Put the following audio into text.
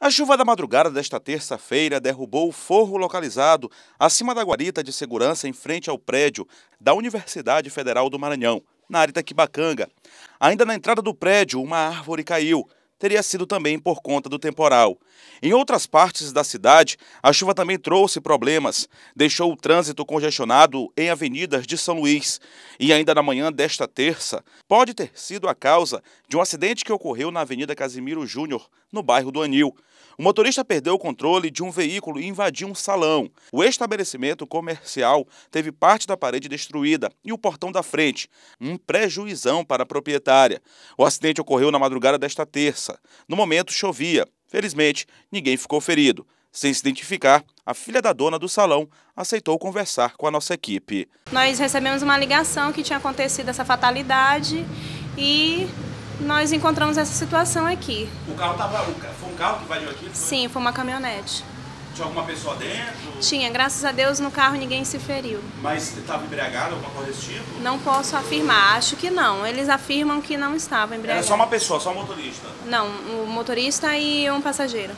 A chuva da madrugada desta terça-feira derrubou o forro localizado acima da guarita de segurança em frente ao prédio da Universidade Federal do Maranhão, na área da Quibacanga. Ainda na entrada do prédio, uma árvore caiu, teria sido também por conta do temporal. Em outras partes da cidade, a chuva também trouxe problemas, deixou o trânsito congestionado em avenidas de São Luís e ainda na manhã desta terça pode ter sido a causa de um acidente que ocorreu na Avenida Casimiro Júnior, no bairro do Anil. O motorista perdeu o controle de um veículo e invadiu um salão. O estabelecimento comercial teve parte da parede destruída e o portão da frente, um prejuizão para a proprietária. O acidente ocorreu na madrugada desta terça. No momento, chovia. Felizmente, ninguém ficou ferido. Sem se identificar, a filha da dona do salão aceitou conversar com a nossa equipe. Nós recebemos uma ligação que tinha acontecido essa fatalidade e nós encontramos essa situação aqui. O carro estava foi um carro que invadiu aqui? Foi? Sim, foi uma caminhonete. Tinha alguma pessoa dentro? Tinha, graças a Deus no carro ninguém se feriu. Mas estava embriagado, alguma coisa desse tipo? Não posso afirmar, acho que não. Eles afirmam que não estava embriagado. Era só uma pessoa, só um motorista? Não, o um motorista e um passageiro.